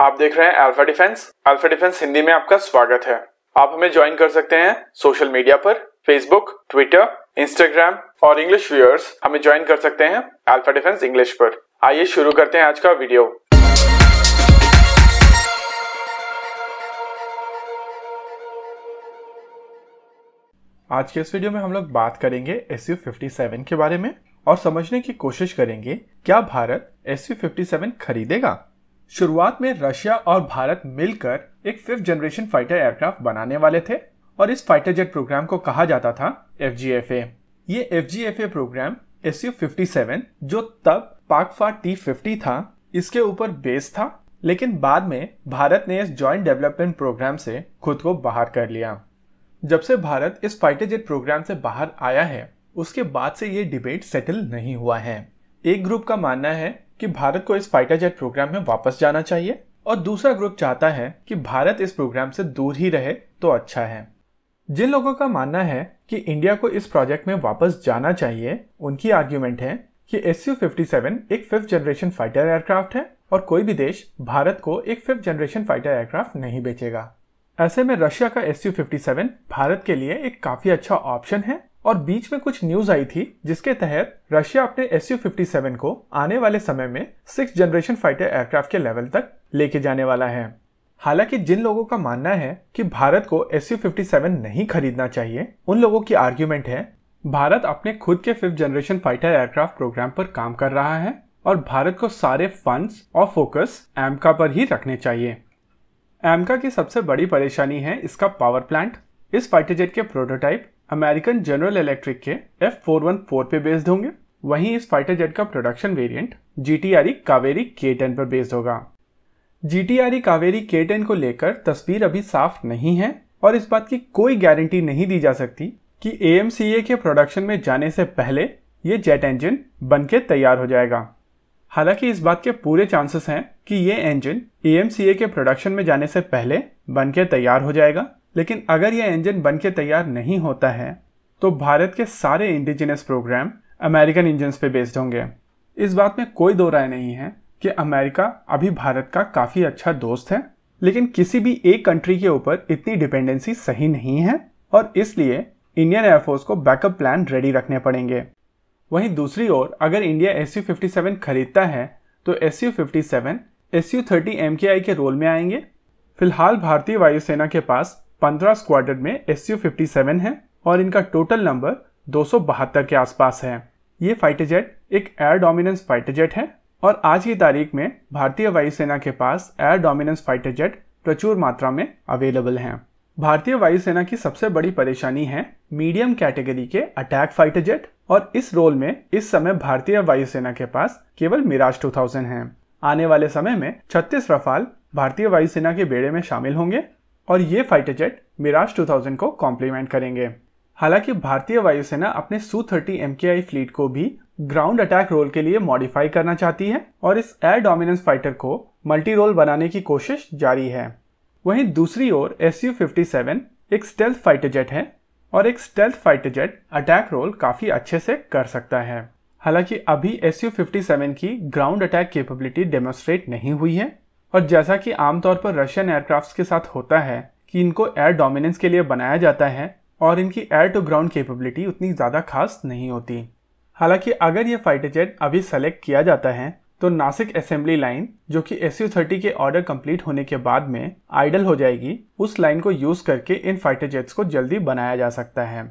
आप देख रहे हैं Alpha Defence Alpha Defence Hindi में आपका स्वागत है आप हमें ज्वाइन कर सकते हैं सोशल मीडिया पर फेसबुक ट्विटर इंस्टाग्राम और इंग्लिश व्यूअर्स हमें ज्वाइन कर सकते हैं अल्फा डिफेंस इंग्लिश पर आइए शुरू करते हैं आज का वीडियो आज के इस वीडियो में हम लोग बात करेंगे एस यू फिफ्टी सेवन के बारे में और समझने की कोशिश करेंगे क्या Bharat S U fifty seven खरीदेगा शुरुआत में रशिया और भारत मिलकर एक फिफ्थ जनरेशन फाइटर एयरक्राफ्ट बनाने वाले थे और इस फाइटर जेट प्रोग्राम को कहा जाता था एफ ये एफ प्रोग्राम एस यू जो तब पाकफा टी फिफ्टी था इसके ऊपर बेस था लेकिन बाद में भारत ने इस जॉइंट डेवलपमेंट प्रोग्राम से खुद को बाहर कर लिया जब से भारत इस फाइटर जेट प्रोग्राम से बाहर आया है उसके बाद से ये डिबेट सेटल नहीं हुआ है एक ग्रुप का मानना है कि भारत को इस फाइटर जेट प्रोग्राम में वापस जाना चाहिए और दूसरा ग्रुप चाहता है कि भारत इस प्रोग्राम से दूर ही रहे तो अच्छा है जिन लोगों का मानना है कि इंडिया को इस प्रोजेक्ट में वापस जाना चाहिए उनकी आर्ग्यूमेंट है कि एस यू एक फिफ्थ जनरेशन फाइटर एयरक्राफ्ट है और कोई भी देश भारत को एक फिफ्थ जनरेशन फाइटर एयरक्राफ्ट नहीं बेचेगा ऐसे में रशिया का एस यू भारत के लिए एक काफी अच्छा ऑप्शन है और बीच में कुछ न्यूज आई थी जिसके तहत रशिया अपने एस यू को आने वाले समय में सिक्स जनरेशन फाइटर एयरक्राफ्ट के लेवल तक लेके जाने वाला है हालांकि जिन लोगों का मानना है कि भारत को एस यू नहीं खरीदना चाहिए उन लोगों की आर्ग्यूमेंट है भारत अपने खुद के fifth generation fighter aircraft programme पर काम कर रहा है और भारत को सारे फंड्स और फोकस एमका पर ही रखने चाहिए एमका की सबसे बड़ी परेशानी है इसका पावर प्लांट इस फाइटर जेट के प्रोटोटाइप अमेरिकन जनरल इलेक्ट्रिक के एफ फोर वन फोर पे बेस्ड होंगे वहीं इस फाइटर जेट का production variant G T R Kaveri के टेन पर बेस्ड होगा जी टी आर कावेरी के टेन को लेकर तस्वीर अभी साफ नहीं है और इस बात की कोई गारंटी नहीं दी जा सकती कि ए एम सी ए के प्रोडक्शन में जाने से पहले ये जेट इंजन बन के तैयार हो जाएगा हालांकि इस बात के पूरे चांसेस हैं कि ये इंजन ए एम सी ए के प्रोडक्शन में जाने से पहले बन के तैयार हो जाएगा लेकिन अगर यह इंजन बन के तैयार नहीं होता है तो भारत के सारे इंडिजिनस प्रोग्राम अमेरिकन इंजन पे बेस्ड होंगे इस बात में कोई दो राय नहीं है कि अमेरिका अभी भारत का काफ़ी अच्छा दोस्त है लेकिन किसी भी एक कंट्री के ऊपर इतनी डिपेंडेंसी सही नहीं है और इसलिए इंडियन एयरफोर्स को बैकअप प्लान रेडी रखने पड़ेंगे वहीं दूसरी ओर अगर इंडिया एस यू खरीदता है तो S U fifty seven S U thirty M के रोल में आएंगे फिलहाल भारतीय वायुसेना के पास 15 स्क्वाडर में एस फिफ्टी है और इनका टोटल नंबर दो के आसपास है ये फाइटर जेट एक एयर डोमिनेंस फाइटर जेट है और आज की तारीख में भारतीय वायुसेना के पास एयर डोमिनेंस फाइटर जेट प्रचुर मात्रा में अवेलेबल हैं भारतीय वायुसेना की सबसे बड़ी परेशानी है मीडियम कैटेगरी के अटैक फाइटर जेट और इस रोल में इस समय भारतीय वायुसेना के पास केवल मिराज 2000 हैं। आने वाले समय में 36 रफाल भारतीय वायुसेना के बेड़े में शामिल होंगे और ये फाइटर जेट मिराज 2000 को कॉम्प्लीमेंट करेंगे हालांकि भारतीय वायुसेना अपने सू थर्टी एम फ्लीट को भी ग्राउंड अटैक रोल के लिए मॉडिफाई करना चाहती है और इस एयर डोमिनेंस फाइटर को मल्टी रोल बनाने की कोशिश जारी है वहीं दूसरी ओर एस यू एक स्टेल्थ फाइटर जेट है और एक stealth fighter jet attack role काफी अच्छे से कर सकता है हालांकि अभी एस यू की ग्राउंड अटैक कैपेबिलिटी डेमोस्ट्रेट नहीं हुई है और जैसा कि आमतौर पर रशियन एयरक्राफ्ट्स के साथ होता है कि इनको एयर डोमिनेंस के लिए बनाया जाता है और इनकी एयर टू ग्राउंड कैपेबिलिटी उतनी ज़्यादा खास नहीं होती हालांकि अगर ये फाइटर जेट अभी सेलेक्ट किया जाता है तो नासिक असेंबली लाइन जो कि एस यू थर्टी के ऑर्डर कंप्लीट होने के बाद में आइडल हो जाएगी उस लाइन को यूज़ करके इन फाइटर जेट्स को जल्दी बनाया जा सकता है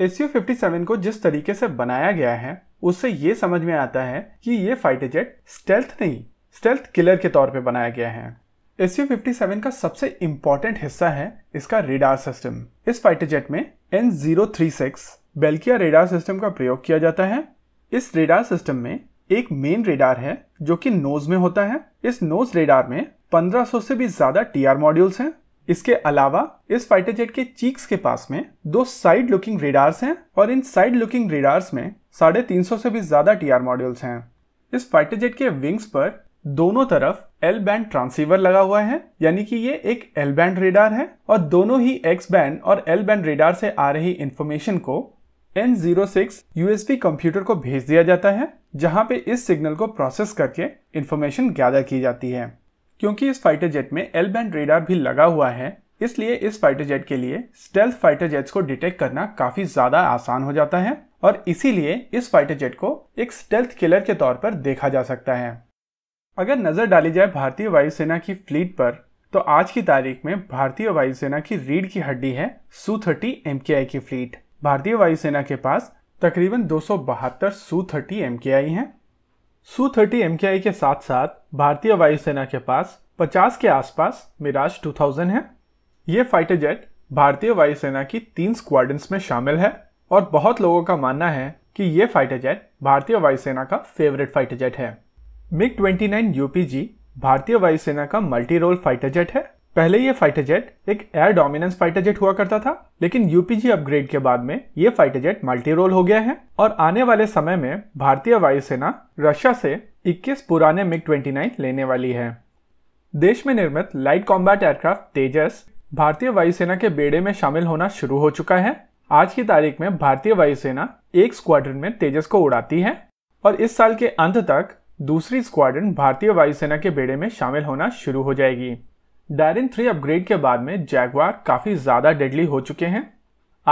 एस यू फिफ्टी सेवन को जिस तरीके से बनाया गया है उससे ये समझ में आता है कि ये फाइटर जेट स्टेल्थ नहीं स्टेल्थ किलर के तौर पे बनाया गया है एस फिफ्टी सेवन का सबसे इम्पोर्टेंट हिस्सा है इसका रेडार सिस्टम इस फाइटर जेट में N zero three six Byelka radar system का प्रयोग किया जाता है इस रेडार सिस्टम में एक मेन रेडार है जो कि नोज में होता है इस नोज रेडार में 1500 से भी ज्यादा टीआर मॉड्यूल्स हैं इसके अलावा इस फाइटर जेट के चीक्स के पास में दो साइड लुकिंग रेडार्स हैं और इन साइड लुकिंग रेडार्स में साढ़े तीन से भी ज्यादा टीआर मॉड्यूल्स हैं इस फाइटर जेट के विंग्स पर दोनों तरफ एल बैंड ट्रांसीवर लगा हुआ है यानी कि ये एक एल बैंड रेडार है और दोनों ही एक्स बैंड और एल बैंड रेडार से आ रही इंफॉर्मेशन को सिक्स USB कंप्यूटर को भेज दिया जाता है जहां पे इस सिग्नल को प्रोसेस करके इंफॉर्मेशन गैदर की जाती है क्योंकि इस फाइटर जेट में एल बैंड रेडार भी लगा हुआ है इसलिए इस फाइटर जेट के लिए स्टेल्थ फाइटर जेट्स को डिटेक्ट करना काफी ज्यादा आसान हो जाता है और इसीलिए इस फाइटर जेट को एक स्टेल्थ किलर के तौर पर देखा जा सकता है अगर नज़र डाली जाए भारतीय वायुसेना की फ्लीट पर तो आज की तारीख में भारतीय वायुसेना की रीढ़ की हड्डी है सू थर्टी एम की फ्लीट भारतीय वायुसेना के पास तकरीबन दो सौ बहत्तर सू थर्टी एम के आई है सू थर्टी एम के साथ साथ भारतीय वायुसेना के पास पचास के आसपास मिराज टू थाउजेंड है ये फाइटर जेट भारतीय वायुसेना की तीन स्क्वाड्रंस में शामिल है और बहुत लोगों का मानना है कि ये फाइटर जेट भारतीय वायुसेना का फेवरेट फाइटर जेट है मिग 29 यूपीजी भारतीय वायुसेना का मल्टी रोल फाइटर जेट है पहले ये फाइटर जेट एक एयर डोमिनेंस फाइटर जेट हुआ करता था लेकिन यूपीजी अपग्रेड के बाद में ये फाइटर जेट मल्टी रोल हो गया है और आने वाले समय में भारतीय वायुसेना रशिया से 21 पुराने मिग 29 लेने वाली है देश में निर्मित लाइट कॉम्बैट एयरक्राफ्ट तेजस भारतीय वायुसेना के बेड़े में शामिल होना शुरू हो चुका है आज की तारीख में भारतीय वायुसेना एक स्क्वाड्रन में तेजस को उड़ाती है और इस साल के अंत तक दूसरी स्क्वाड्रन भारतीय वायुसेना के बेड़े में शामिल होना शुरू हो जाएगी डायरिन थ्री अपग्रेड के बाद में जैगवार काफ़ी ज़्यादा डेडली हो चुके हैं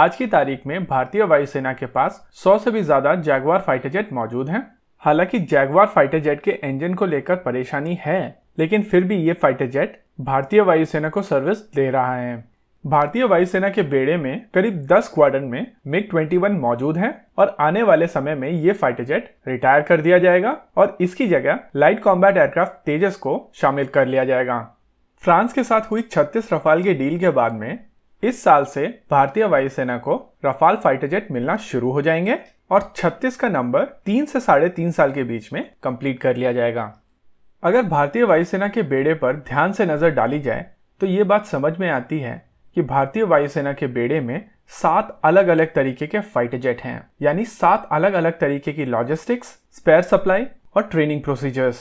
आज की तारीख में भारतीय वायुसेना के पास 100 से भी ज़्यादा जैगवार फाइटर जेट मौजूद हैं हालांकि जैगवार फाइटर जेट के इंजन को लेकर परेशानी है लेकिन फिर भी ये फाइटर जेट भारतीय वायुसेना को सर्विस दे रहा है भारतीय वायुसेना के बेड़े में करीब 10 क्वाड्रन में मिग 21 मौजूद है और आने वाले समय में ये फाइटर जेट रिटायर कर दिया जाएगा और इसकी जगह लाइट कॉम्बैट एयरक्राफ्ट तेजस को शामिल कर लिया जाएगा फ्रांस के साथ हुई 36 रफाल के डील के बाद में इस साल से भारतीय वायुसेना को रफाल फाइटर जेट मिलना शुरू हो जाएंगे और 36 का नंबर तीन से साढ़े तीन साल के बीच में कंप्लीट कर लिया जाएगा अगर भारतीय वायुसेना के बेड़े पर ध्यान से नजर डाली जाए तो ये बात समझ में आती है कि भारतीय वायुसेना के बेड़े में सात अलग अलग तरीके के फाइटर जेट हैं यानी सात अलग अलग तरीके की लॉजिस्टिक्स स्पेयर सप्लाई और ट्रेनिंग प्रोसीजर्स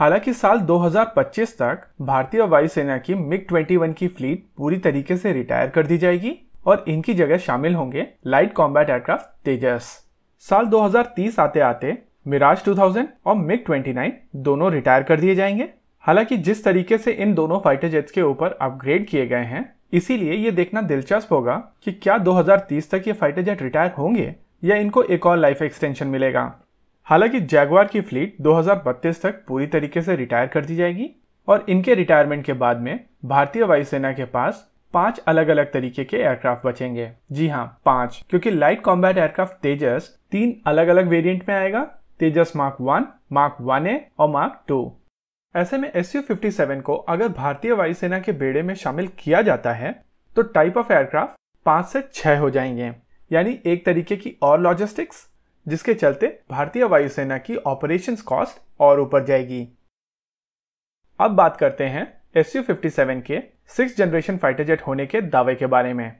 हालांकि साल 2025 तक भारतीय वायुसेना की मिग 21 की फ्लीट पूरी तरीके से रिटायर कर दी जाएगी और इनकी जगह शामिल होंगे लाइट कॉम्बैट एयरक्राफ्ट तेजस साल 2030 आते आते मिराज 2000 और मिग 29 दोनों रिटायर कर दिए जाएंगे हालांकि जिस तरीके से इन दोनों फाइटर जेट्स के ऊपर अपग्रेड किए गए हैं इसीलिए ये देखना दिलचस्प होगा कि क्या 2030 तक ये फाइटर जेट रिटायर होंगे या इनको एक और लाइफ एक्सटेंशन मिलेगा हालांकि जैगवार की फ्लीट 2032 तक पूरी तरीके से रिटायर कर दी जाएगी और इनके रिटायरमेंट के बाद में भारतीय वायुसेना के पास पांच अलग अलग तरीके के एयरक्राफ्ट बचेंगे जी हाँ पांच क्योंकि लाइट कॉम्बैट एयरक्राफ्ट तेजस तीन अलग अलग वेरिएंट में आएगा Tejas Mark one Mark one A और मार्क टू ऐसे में एस यू को अगर भारतीय वायुसेना के बेड़े में शामिल किया जाता है तो टाइप ऑफ एयरक्राफ्ट पांच से छह हो जाएंगे यानी एक तरीके की और लॉजिस्टिक्स जिसके चलते भारतीय वायुसेना की ऑपरेशंस कॉस्ट और ऊपर जाएगी अब बात करते हैं एस यू के सिक्स जनरेशन फाइटर जेट होने के दावे के बारे में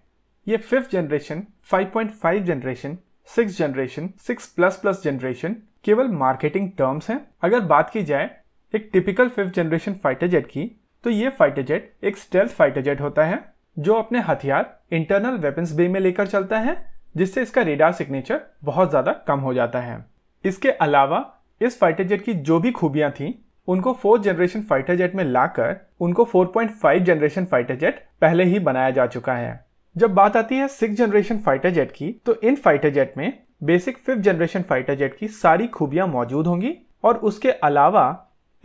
ये fifth generation five generation six generation six plus plus generation केवल मार्केटिंग टर्म्स हैं अगर बात की जाए एक typical fifth generation fighter jet की तो ये फाइटर जेट एक स्टेल्थ फाइटर जेट होता है जो अपने हथियार इंटरनल वेपन्स बे में लेकर चलता है जिससे इसका रेडार सिग्नेचर बहुत ज़्यादा कम हो जाता है इसके अलावा इस फाइटर जेट की जो भी खूबियां थी उनको फोर्थ जनरेशन फाइटर जेट में लाकर उनको 4.5 जनरेशन फाइटर जेट पहले ही बनाया जा चुका है जब बात आती है सिक्स जनरेशन फाइटर जेट की तो इन फाइटर जेट में basic fifth generation fighter jet की सारी खूबियां मौजूद होंगी और उसके अलावा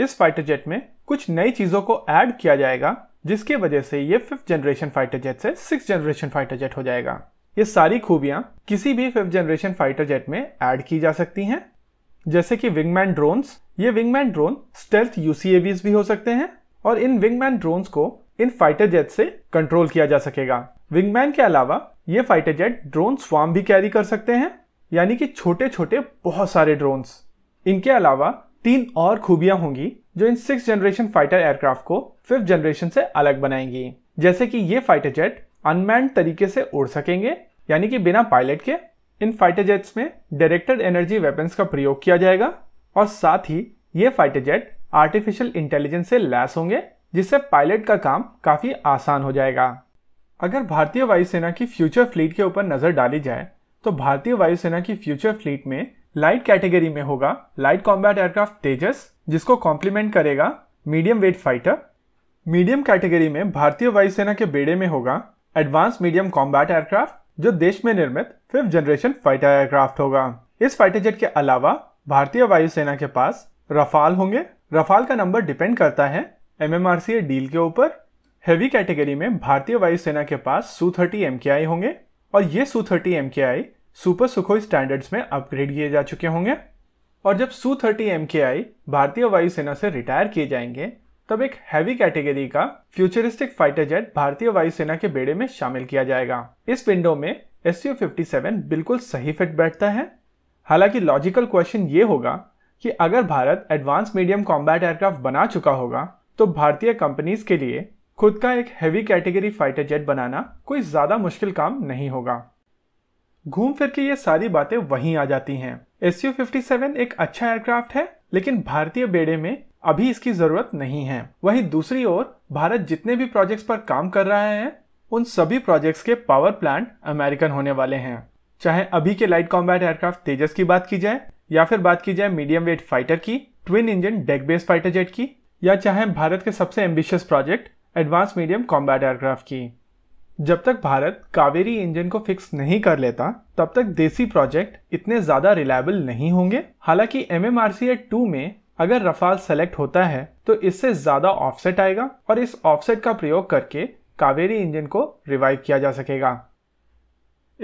इस फाइटर जेट में कुछ नई चीजों को ऐड किया जाएगा जिसके वजह से ये फिफ्थ जनरेशन फाइटर जेट से सिक्स जनरेशन फाइटर जेट हो जाएगा ये सारी खूबियां किसी भी फिफ्थ जनरेशन फाइटर जेट में ऐड की जा सकती हैं जैसे कि विंगमैन ड्रोन्स ये विंगमैन ड्रोन स्टेल्थ यूसीएवीज भी हो सकते हैं और इन विंगमैन ड्रोन्स को इन फाइटर जेट से कंट्रोल किया जा सकेगा विंगमैन के अलावा ये फाइटर जेट ड्रोन स्वाम भी कैरी कर सकते हैं यानी कि छोटे छोटे बहुत सारे ड्रोन्स इनके अलावा तीन और खूबियां होंगी जो इन सिक्स जनरेशन फाइटर एयरक्राफ्ट को फिफ्थ जनरेशन से अलग बनाएंगी जैसे कि ये फाइटर जेट अनमैंड तरीके से उड़ सकेंगे यानी कि बिना पायलट के इन फाइटर जेट्स में डायरेक्टेड एनर्जी वेपन्स का प्रयोग किया जाएगा और साथ ही ये फाइटर जेट आर्टिफिशियल इंटेलिजेंस से लैस होंगे जिससे पायलट का काम काफ़ी आसान हो जाएगा अगर भारतीय वायुसेना की फ्यूचर फ्लीट के ऊपर नज़र डाली जाए तो भारतीय वायुसेना की फ्यूचर फ्लीट में लाइट कैटेगरी में होगा लाइट कॉम्बैट एयरक्राफ्ट तेजस जिसको कॉम्प्लीमेंट करेगा medium weight fighter medium category में भारतीय वायुसेना के बेड़े में होगा एडवांस मीडियम कॉम्बैट एयरक्राफ्ट जो देश में निर्मित फिफ्थ जनरेशन फाइटर एयरक्राफ्ट होगा इस फाइटर जेट के अलावा भारतीय वायुसेना के पास रफाल होंगे रफाल का नंबर डिपेंड करता है एमएमआरसीए डील के ऊपर हेवी कैटेगरी में भारतीय वायुसेना के पास सू थर्टी एम होंगे और ये Su thirty M super Sukhoi standards में अपग्रेड किए जा चुके होंगे और जब सू थर्टी एम के आई भारतीय वायुसेना से रिटायर किए जाएंगे तब एक हैवी कैटेगरी का फ्यूचरिस्टिक फाइटर जेट भारतीय वायुसेना के बेड़े में शामिल किया जाएगा इस विंडो में एस यू फिफ्टी सेवन बिल्कुल सही फिट बैठता है हालांकि लॉजिकल क्वेश्चन ये होगा कि अगर Bharat advance medium combat aircraft बना चुका होगा तो भारतीय कंपनीज के लिए खुद का एक हैवी कैटेगरी फाइटर जेट बनाना कोई ज़्यादा मुश्किल काम नहीं होगा घूम फिर के ये सारी बातें वहीं आ जाती हैं एस यू एक अच्छा एयरक्राफ्ट है लेकिन भारतीय बेड़े में अभी इसकी जरूरत नहीं है वहीं दूसरी ओर भारत जितने भी प्रोजेक्ट्स पर काम कर रहा है उन सभी प्रोजेक्ट्स के पावर प्लांट अमेरिकन होने वाले हैं चाहे अभी के लाइट कॉम्बैट एयरक्राफ्ट तेजस की बात की जाए या फिर बात की जाए मीडियम वेट फाइटर की twin engine deck base fighter jet की या चाहे भारत के सबसे ambitious project advance medium combat aircraft की जब तक भारत कावेरी इंजन को फिक्स नहीं कर लेता तब तक देसी प्रोजेक्ट इतने ज्यादा रिलायबल नहीं होंगे हालांकि एम एम में अगर रफाल सेलेक्ट होता है तो इससे ज्यादा ऑफसेट आएगा और इस ऑफसेट का प्रयोग करके कावेरी इंजन को रिवाइव किया जा सकेगा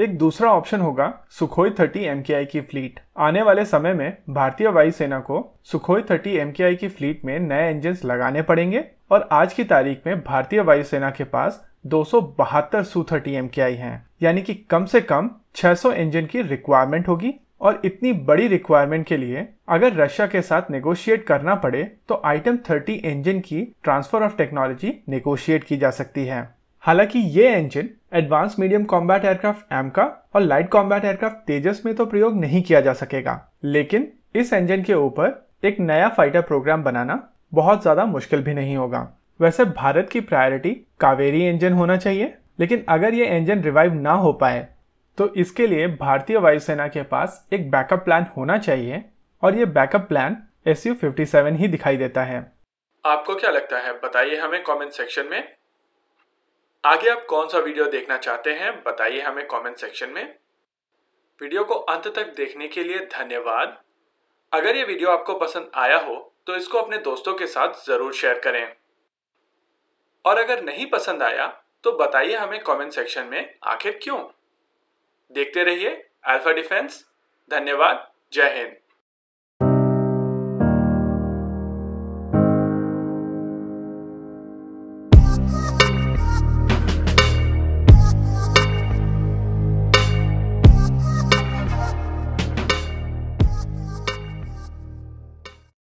एक दूसरा ऑप्शन होगा सुखोई थर्टी एम की फ्लीट आने वाले समय में भारतीय वायुसेना को सुखोई थर्टी एम की फ्लीट में नए इंजन लगाने पड़ेंगे और आज की तारीख में भारतीय वायुसेना के पास दो सूथर टीएम के आई हैं यानी कि कम से कम 600 इंजन की रिक्वायरमेंट होगी और इतनी बड़ी रिक्वायरमेंट के लिए अगर रशिया के साथ नेगोशिएट करना पड़े तो आइटम 30 इंजन की ट्रांसफर ऑफ टेक्नोलॉजी नेगोशिएट की जा सकती है हालांकि ये engine advance medium combat aircraft M का और लाइट कॉम्बैट एयरक्राफ्ट तेजस में तो प्रयोग नहीं किया जा सकेगा लेकिन इस इंजन के ऊपर एक नया फाइटर प्रोग्राम बनाना बहुत ज्यादा मुश्किल भी नहीं होगा वैसे भारत की प्रायोरिटी कावेरी इंजन होना चाहिए लेकिन अगर ये इंजन रिवाइव ना हो पाए तो इसके लिए भारतीय वायुसेना के पास एक बैकअप प्लान होना चाहिए और ये बैकअप प्लान एस यू ही दिखाई देता है आपको क्या लगता है बताइए हमें कमेंट सेक्शन में आगे आप कौन सा वीडियो देखना चाहते हैं बताइए हमें कमेंट सेक्शन में वीडियो को अंत तक देखने के लिए धन्यवाद अगर ये वीडियो आपको पसंद आया हो तो इसको अपने दोस्तों के साथ ज़रूर शेयर करें और अगर नहीं पसंद आया तो बताइए हमें कमेंट सेक्शन में आखिर क्यों देखते रहिए अल्फा डिफेंस धन्यवाद जय हिंद